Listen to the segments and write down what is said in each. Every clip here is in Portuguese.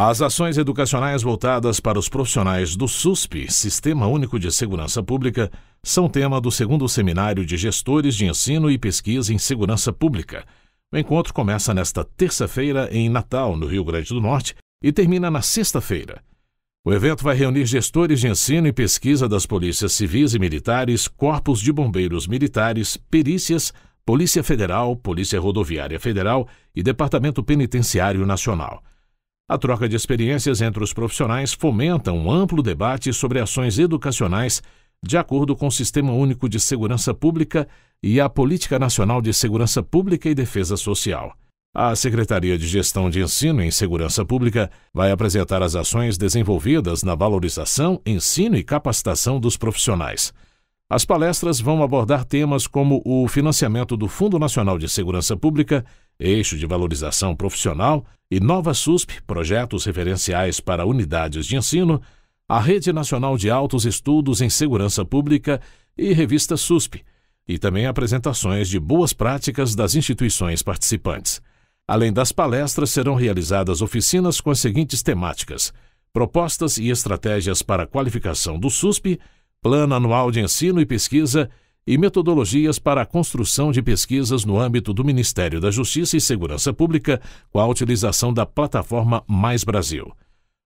As ações educacionais voltadas para os profissionais do SUSP, Sistema Único de Segurança Pública, são tema do segundo Seminário de Gestores de Ensino e Pesquisa em Segurança Pública. O encontro começa nesta terça-feira em Natal, no Rio Grande do Norte, e termina na sexta-feira. O evento vai reunir gestores de ensino e pesquisa das polícias civis e militares, corpos de bombeiros militares, perícias, Polícia Federal, Polícia Rodoviária Federal e Departamento Penitenciário Nacional. A troca de experiências entre os profissionais fomenta um amplo debate sobre ações educacionais de acordo com o Sistema Único de Segurança Pública e a Política Nacional de Segurança Pública e Defesa Social. A Secretaria de Gestão de Ensino em Segurança Pública vai apresentar as ações desenvolvidas na valorização, ensino e capacitação dos profissionais. As palestras vão abordar temas como o financiamento do Fundo Nacional de Segurança Pública, eixo de valorização profissional e nova SUSP, projetos referenciais para unidades de ensino, a Rede Nacional de Altos Estudos em Segurança Pública e revista SUSP, e também apresentações de boas práticas das instituições participantes. Além das palestras, serão realizadas oficinas com as seguintes temáticas: propostas e estratégias para a qualificação do SUSP Plano Anual de Ensino e Pesquisa e metodologias para a construção de pesquisas no âmbito do Ministério da Justiça e Segurança Pública, com a utilização da plataforma Mais Brasil.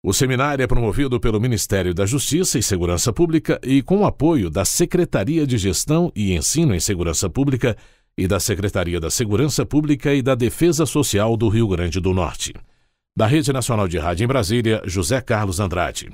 O seminário é promovido pelo Ministério da Justiça e Segurança Pública e com o apoio da Secretaria de Gestão e Ensino em Segurança Pública e da Secretaria da Segurança Pública e da Defesa Social do Rio Grande do Norte. Da Rede Nacional de Rádio em Brasília, José Carlos Andrade.